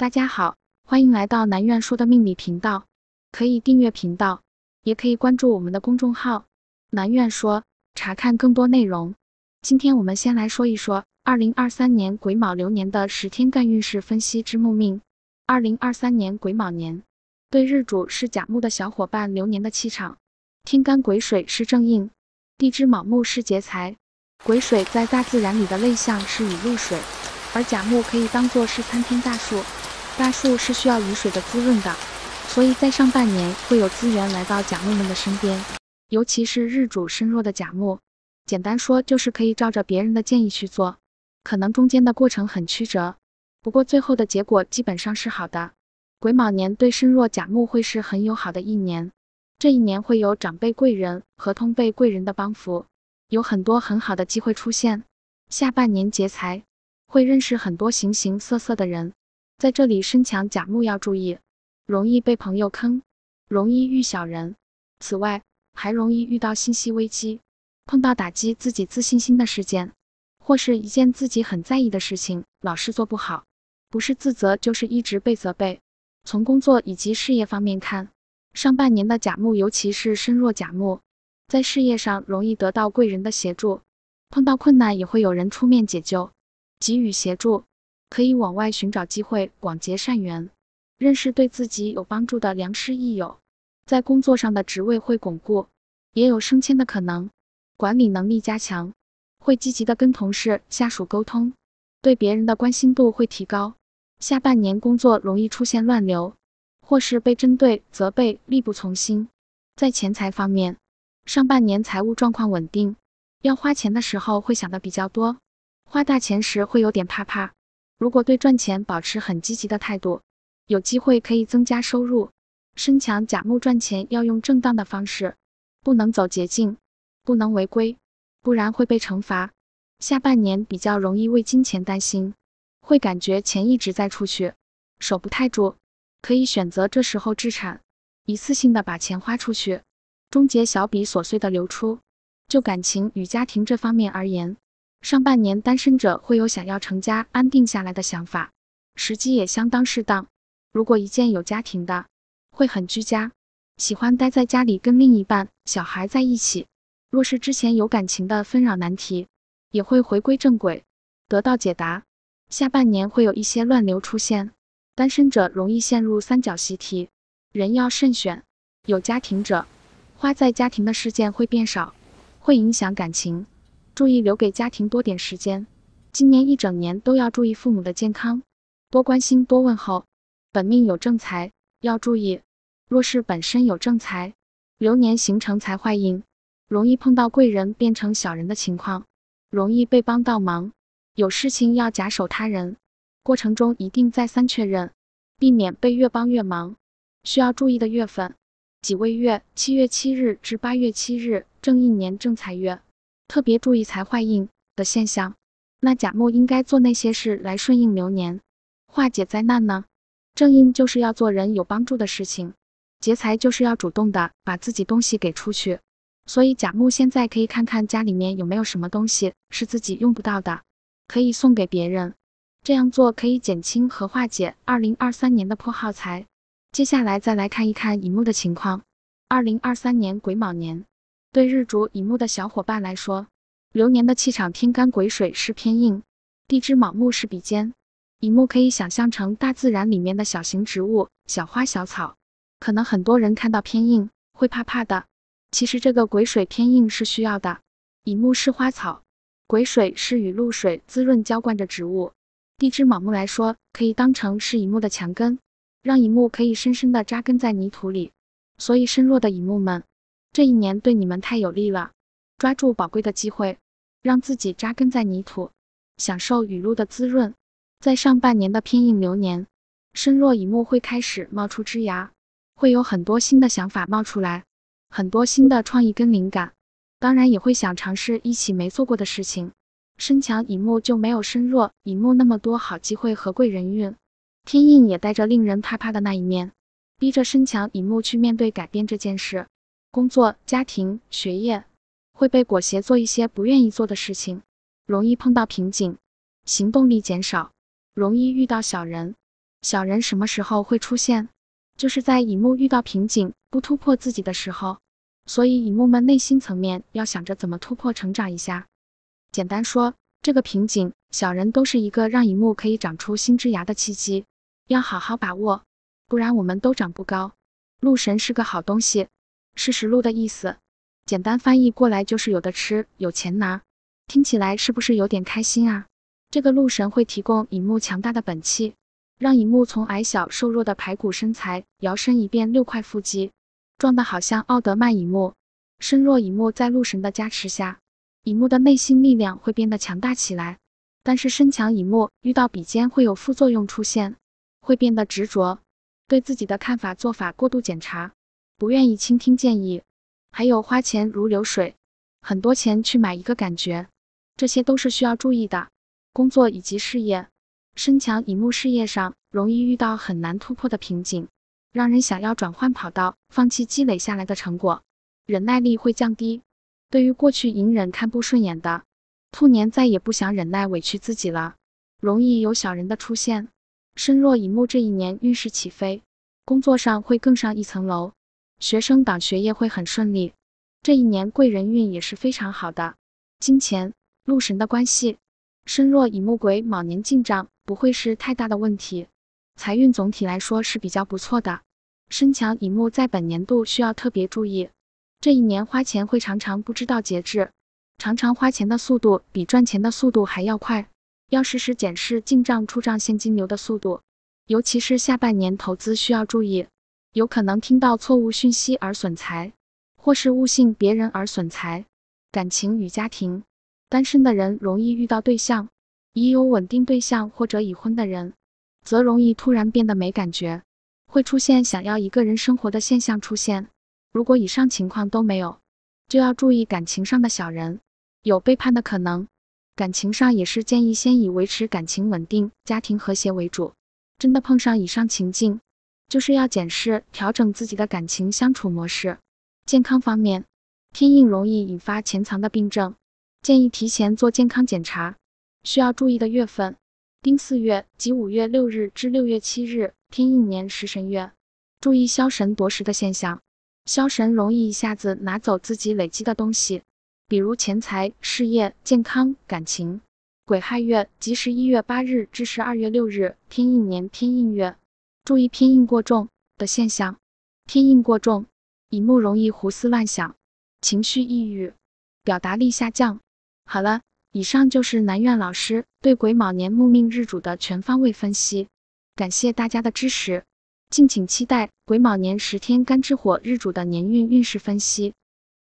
大家好，欢迎来到南苑说的命理频道，可以订阅频道，也可以关注我们的公众号南苑说，查看更多内容。今天我们先来说一说二零二三年癸卯流年的十天干运势分析之木命。二零二三年癸卯年，对日主是甲木的小伙伴，流年的气场，天干癸水是正印，地支卯木是劫财。癸水在大自然里的类象是雨露水，而甲木可以当做是参天大树。大树是需要雨水的滋润的，所以在上半年会有资源来到甲木们的身边，尤其是日主身弱的甲木。简单说就是可以照着别人的建议去做，可能中间的过程很曲折，不过最后的结果基本上是好的。癸卯年对身弱甲木会是很友好的一年，这一年会有长辈贵人和通辈贵人的帮扶，有很多很好的机会出现。下半年劫财，会认识很多形形色色的人。在这里身强甲木要注意，容易被朋友坑，容易遇小人。此外，还容易遇到信息危机，碰到打击自己自信心的事件，或是一件自己很在意的事情，老是做不好，不是自责就是一直被责备。从工作以及事业方面看，上半年的甲木，尤其是身弱甲木，在事业上容易得到贵人的协助，碰到困难也会有人出面解救，给予协助。可以往外寻找机会，广结善缘，认识对自己有帮助的良师益友，在工作上的职位会巩固，也有升迁的可能，管理能力加强，会积极的跟同事、下属沟通，对别人的关心度会提高。下半年工作容易出现乱流，或是被针对、责备、力不从心。在钱财方面，上半年财务状况稳定，要花钱的时候会想的比较多，花大钱时会有点怕怕。如果对赚钱保持很积极的态度，有机会可以增加收入。身强甲木赚钱要用正当的方式，不能走捷径，不能违规，不然会被惩罚。下半年比较容易为金钱担心，会感觉钱一直在出去，手不太住，可以选择这时候置产，一次性的把钱花出去，终结小笔琐碎的流出。就感情与家庭这方面而言。上半年单身者会有想要成家、安定下来的想法，时机也相当适当。如果一见有家庭的，会很居家，喜欢待在家里跟另一半、小孩在一起。若是之前有感情的纷扰难题，也会回归正轨，得到解答。下半年会有一些乱流出现，单身者容易陷入三角习题，人要慎选。有家庭者，花在家庭的事件会变少，会影响感情。注意留给家庭多点时间，今年一整年都要注意父母的健康，多关心多问候。本命有正财要注意，若是本身有正财，流年形成财坏印，容易碰到贵人变成小人的情况，容易被帮到忙，有事情要假手他人，过程中一定再三确认，避免被越帮越忙。需要注意的月份几位月，七月七日至八月七日，正一年正财月。特别注意财坏印的现象，那甲木应该做那些事来顺应流年，化解灾难呢？正印就是要做人有帮助的事情，劫财就是要主动的把自己东西给出去。所以甲木现在可以看看家里面有没有什么东西是自己用不到的，可以送给别人，这样做可以减轻和化解二零二三年的破耗财。接下来再来看一看乙木的情况，二零二三年癸卯年。对日主乙木的小伙伴来说，流年的气场天干癸水是偏硬，地支卯木是比肩。乙木可以想象成大自然里面的小型植物，小花小草。可能很多人看到偏硬会怕怕的，其实这个癸水偏硬是需要的。乙木是花草，癸水是雨露水，滋润浇灌着植物。地支卯木来说，可以当成是乙木的墙根，让乙木可以深深的扎根在泥土里。所以身弱的乙木们。这一年对你们太有利了，抓住宝贵的机会，让自己扎根在泥土，享受雨露的滋润。在上半年的偏印流年，身弱乙木会开始冒出枝芽，会有很多新的想法冒出来，很多新的创意跟灵感。当然也会想尝试一起没做过的事情。身强乙木就没有身弱乙木那么多好机会和贵人运。天印也带着令人怕怕的那一面，逼着身强乙木去面对改变这件事。工作、家庭、学业会被裹挟，做一些不愿意做的事情，容易碰到瓶颈，行动力减少，容易遇到小人。小人什么时候会出现？就是在乙木遇到瓶颈，不突破自己的时候。所以乙木们内心层面要想着怎么突破、成长一下。简单说，这个瓶颈、小人都是一个让乙木可以长出新枝芽的契机，要好好把握，不然我们都长不高。鹿神是个好东西。是食禄的意思，简单翻译过来就是有的吃，有钱拿，听起来是不是有点开心啊？这个禄神会提供影木强大的本气，让影木从矮小瘦弱的排骨身材摇身一变六块腹肌，壮的好像奥德曼影木。身弱影木在禄神的加持下，影木的内心力量会变得强大起来。但是身强影木遇到比肩会有副作用出现，会变得执着，对自己的看法做法过度检查。不愿意倾听建议，还有花钱如流水，很多钱去买一个感觉，这些都是需要注意的。工作以及事业，身强乙木事业上容易遇到很难突破的瓶颈，让人想要转换跑道，放弃积累下来的成果，忍耐力会降低。对于过去隐忍看不顺眼的，兔年再也不想忍耐委屈自己了，容易有小人的出现。身弱乙木这一年运势起飞，工作上会更上一层楼。学生党学业会很顺利，这一年贵人运也是非常好的。金钱、禄神的关系，身弱乙木癸卯年进账不会是太大的问题，财运总体来说是比较不错的。身强乙木在本年度需要特别注意，这一年花钱会常常不知道节制，常常花钱的速度比赚钱的速度还要快，要时时检视进账出账现金流的速度，尤其是下半年投资需要注意。有可能听到错误讯息而损财，或是误信别人而损财。感情与家庭，单身的人容易遇到对象，已有稳定对象或者已婚的人，则容易突然变得没感觉，会出现想要一个人生活的现象出现。如果以上情况都没有，就要注意感情上的小人，有背叛的可能。感情上也是建议先以维持感情稳定、家庭和谐为主。真的碰上以上情境。就是要检视、调整自己的感情相处模式。健康方面，偏硬容易引发潜藏的病症，建议提前做健康检查。需要注意的月份：丁四月及五月六日至六月七日，偏硬年食神月，注意消神夺食的现象。消神容易一下子拿走自己累积的东西，比如钱财、事业、健康、感情。癸亥月即十一月八日至十二月六日，偏硬年偏硬月。注意偏硬过重的现象，偏硬过重，乙木容易胡思乱想，情绪抑郁，表达力下降。好了，以上就是南苑老师对癸卯年木命日主的全方位分析，感谢大家的支持，敬请期待癸卯年十天干支火日主的年运运势分析。